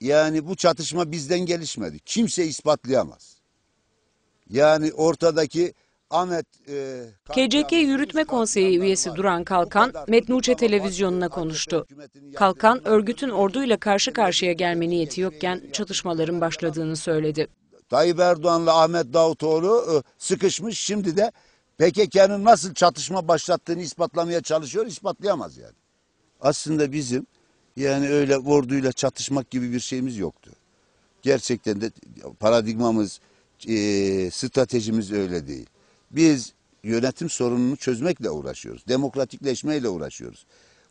yani bu çatışma bizden gelişmedi. Kimse ispatlayamaz. Yani ortadaki Ahmet e, KCK Yürütme Konseyi üyesi Duran Kalkan, Metnuçe televizyonuna konuştu. Kalkan, örgütün orduyla karşı karşıya gelme niyeti yokken çatışmaların başladığını söyledi. Tayyip Erdoğan'la Ahmet Davutoğlu e, sıkışmış, şimdi de PKK'nın nasıl çatışma başlattığını ispatlamaya çalışıyor, ispatlayamaz yani. Aslında bizim yani öyle orduyla çatışmak gibi bir şeyimiz yoktu. Gerçekten de paradigmamız, e, stratejimiz öyle değil. Biz yönetim sorununu çözmekle uğraşıyoruz. Demokratikleşmeyle uğraşıyoruz.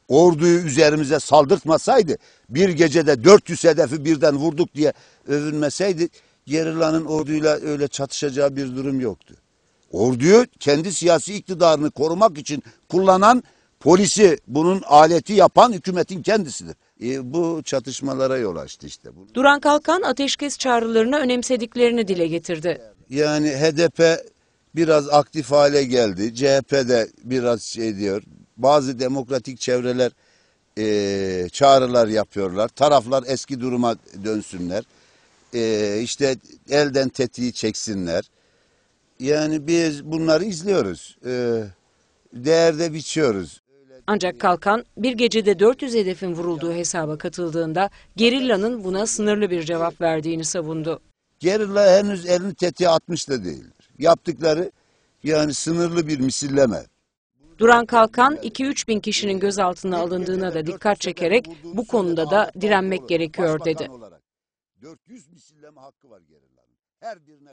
Orduyu üzerimize saldırtmasaydı, bir gecede 400 hedefi birden vurduk diye övünmeseydi, Gerilla'nın orduyla öyle çatışacağı bir durum yoktu. Orduyu kendi siyasi iktidarını korumak için kullanan polisi bunun aleti yapan hükümetin kendisidir. E, bu çatışmalara yol açtı işte. Duran Kalkan ateşkes çağrılarını önemsediklerini dile getirdi. Yani HDP biraz aktif hale geldi. CHP de biraz şey diyor. Bazı demokratik çevreler e, çağrılar yapıyorlar. Taraflar eski duruma dönsünler. E, işte elden tetiği çeksinler. Yani biz bunları izliyoruz. E, değerde biçiyoruz. Ancak kalkan bir gecede 400 hedefin vurulduğu hesaba katıldığında gerillanın buna sınırlı bir cevap verdiğini savundu. Gerilla henüz elini tetiğe atmış da değildir. Yaptıkları yani sınırlı bir misilleme. Duran Kalkan 2-3 bin kişinin gözaltına alındığına da dikkat çekerek bu konuda da direnmek gerekiyor dedi. 400 misilleme hakkı var gerillanın. Her birine